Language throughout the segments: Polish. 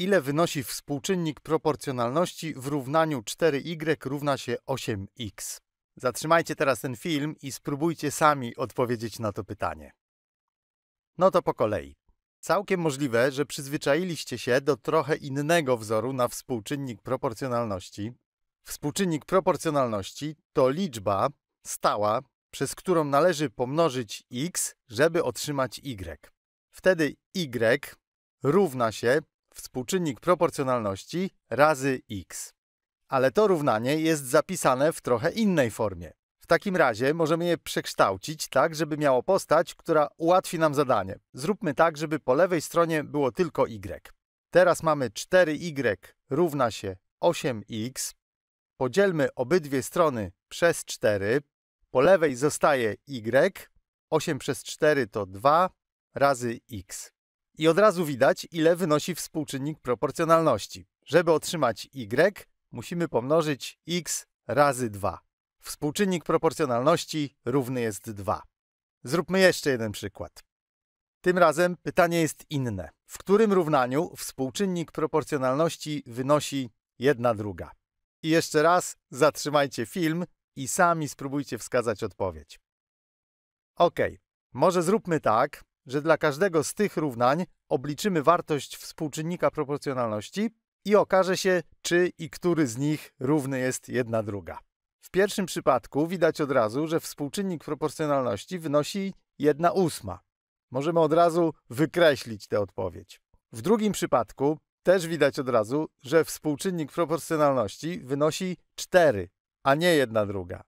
ile wynosi współczynnik proporcjonalności w równaniu 4y y równa się 8x. Zatrzymajcie teraz ten film i spróbujcie sami odpowiedzieć na to pytanie. No to po kolei. Całkiem możliwe, że przyzwyczailiście się do trochę innego wzoru na współczynnik proporcjonalności. Współczynnik proporcjonalności to liczba stała, przez którą należy pomnożyć x, żeby otrzymać y. Wtedy y równa się współczynnik proporcjonalności razy x. Ale to równanie jest zapisane w trochę innej formie. W takim razie możemy je przekształcić tak, żeby miało postać, która ułatwi nam zadanie. Zróbmy tak, żeby po lewej stronie było tylko y. Teraz mamy 4y y równa się 8x. Podzielmy obydwie strony przez 4. Po lewej zostaje y. 8 przez 4 to 2 razy x. I od razu widać, ile wynosi współczynnik proporcjonalności. Żeby otrzymać y, musimy pomnożyć x razy 2. Współczynnik proporcjonalności równy jest 2. Zróbmy jeszcze jeden przykład. Tym razem pytanie jest inne. W którym równaniu współczynnik proporcjonalności wynosi 1 druga? I jeszcze raz zatrzymajcie film i sami spróbujcie wskazać odpowiedź. Ok, może zróbmy tak, że dla każdego z tych równań obliczymy wartość współczynnika proporcjonalności i okaże się, czy i który z nich równy jest jedna druga. W pierwszym przypadku widać od razu, że współczynnik proporcjonalności wynosi 1 ósma. Możemy od razu wykreślić tę odpowiedź. W drugim przypadku też widać od razu, że współczynnik proporcjonalności wynosi 4, a nie 1 druga.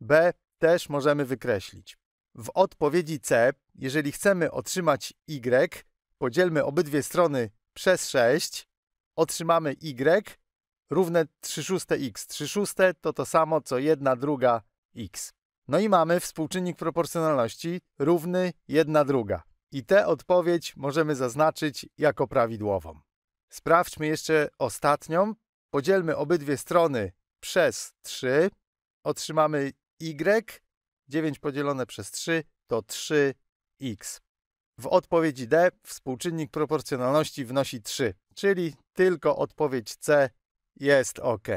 B też możemy wykreślić. W odpowiedzi C jeżeli chcemy otrzymać y, podzielmy obydwie strony przez 6, otrzymamy y równe 3 szóste x. 3 szóste to to samo co 1 druga x. No i mamy współczynnik proporcjonalności równy 1 druga. I tę odpowiedź możemy zaznaczyć jako prawidłową. Sprawdźmy jeszcze ostatnią. Podzielmy obydwie strony przez 3. Otrzymamy y. 9 podzielone przez 3 to 3 x. W odpowiedzi D współczynnik proporcjonalności wynosi 3, czyli tylko odpowiedź C jest OK.